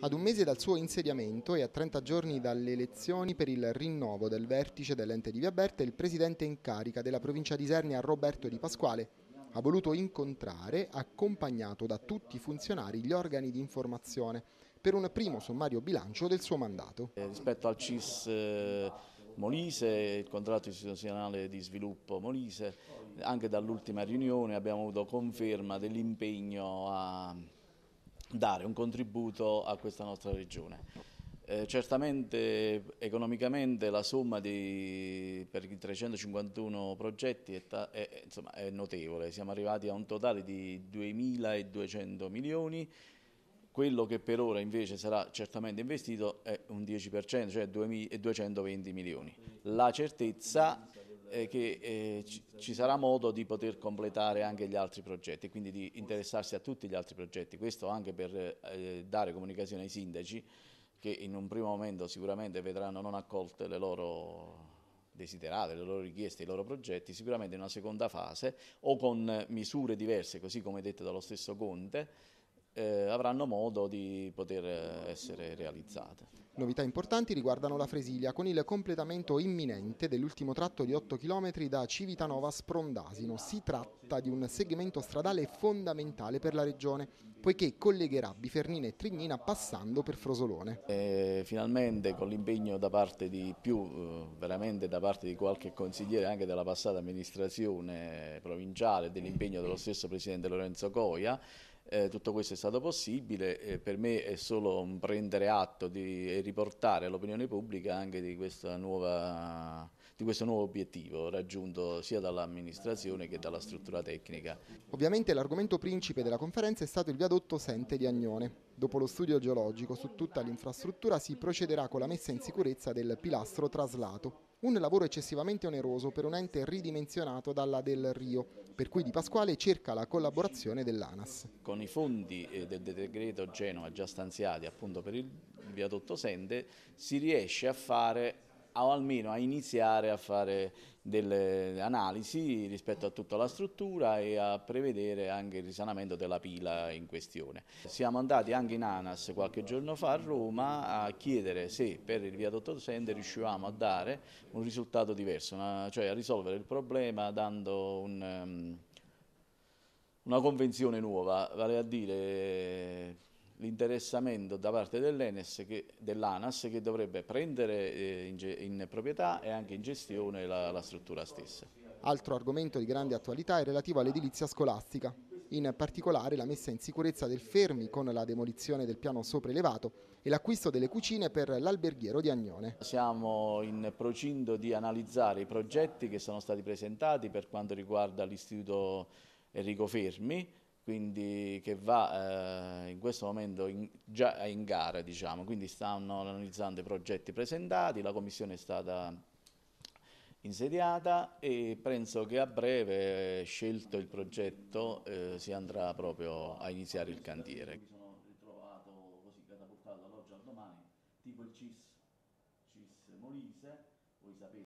Ad un mese dal suo insediamento e a 30 giorni dalle elezioni per il rinnovo del vertice dell'ente di Via Berta, il presidente in carica della provincia di Isernia Roberto Di Pasquale ha voluto incontrare, accompagnato da tutti i funzionari, gli organi di informazione per un primo sommario bilancio del suo mandato. Eh, rispetto al CIS eh, Molise, il contratto istituzionale di sviluppo Molise, anche dall'ultima riunione abbiamo avuto conferma dell'impegno a dare un contributo a questa nostra regione. Eh, certamente economicamente la somma di, per i 351 progetti è, è, insomma, è, notevole, siamo arrivati a un totale di 2.200 milioni, quello che per ora invece sarà certamente investito è un 10%, cioè 2.220 milioni. La certezza eh, che eh, ci, ci, sarà modo di poter completare anche gli altri progetti, quindi di interessarsi a tutti gli altri progetti, questo anche per eh, dare comunicazione ai sindaci che in un primo momento sicuramente vedranno non accolte le loro desiderate, le loro richieste, i loro progetti, sicuramente in una seconda fase o con misure diverse, così come dette dallo stesso Conte, eh, avranno modo di poter eh, essere realizzate. Novità importanti riguardano la Fresilia con il completamento imminente dell'ultimo tratto di 8 km da Civitanova a Sprondasino. Si tratta di un segmento stradale fondamentale per la regione poiché collegherà Bifernina e Trignina passando per Frosolone. E finalmente con l'impegno da parte di più, eh, veramente da parte di qualche consigliere anche della passata amministrazione provinciale, dell'impegno dello stesso Presidente Lorenzo Coia, eh, tutto questo è stato possibile, eh, per me è solo prendere atto di, e riportare all'opinione pubblica anche di, nuova, di, questo nuovo obiettivo raggiunto sia dall'amministrazione che dalla struttura tecnica. Ovviamente l'argomento principe della conferenza è stato il viadotto Sente di Agnone. Dopo lo studio geologico su tutta l'infrastruttura si procederà con la messa in sicurezza del pilastro traslato. Un lavoro eccessivamente oneroso per un ente ridimensionato dalla del Rio, per cui Di Pasquale cerca la collaborazione dell'ANAS. Con i fondi eh, del decreto Genova già stanziati appunto per il viadotto Sende si riesce a fare o almeno a iniziare a fare delle analisi rispetto a tutta la struttura e a prevedere anche il risanamento della pila in questione. Siamo andati anche in ANAS qualche giorno fa a Roma a chiedere se per il viadotto Sende riuscivamo a dare un risultato diverso, una, cioè a risolvere il problema dando un, um, una convenzione nuova, vale a dire l'interessamento da parte dell'ANAS che, dovrebbe prendere eh, in, in, proprietà e anche in gestione la, la struttura stessa. Altro argomento di grande attualità è relativo all'edilizia scolastica, in particolare la messa in sicurezza del Fermi con la demolizione del piano sopraelevato e l'acquisto delle cucine per l'alberghiero di Agnone. Siamo in procinto di analizzare i progetti che sono stati presentati per quanto riguarda l'Istituto Enrico Fermi, quindi che va eh, in questo momento in, già in gara, diciamo. quindi stanno analizzando i progetti presentati, la commissione è stata insediata e penso che a breve, scelto il progetto, eh, si andrà proprio a iniziare il cantiere. Mi sono ritrovato così catapultato dall'oggi al domani, tipo il CIS, CIS Molise, voi sapete.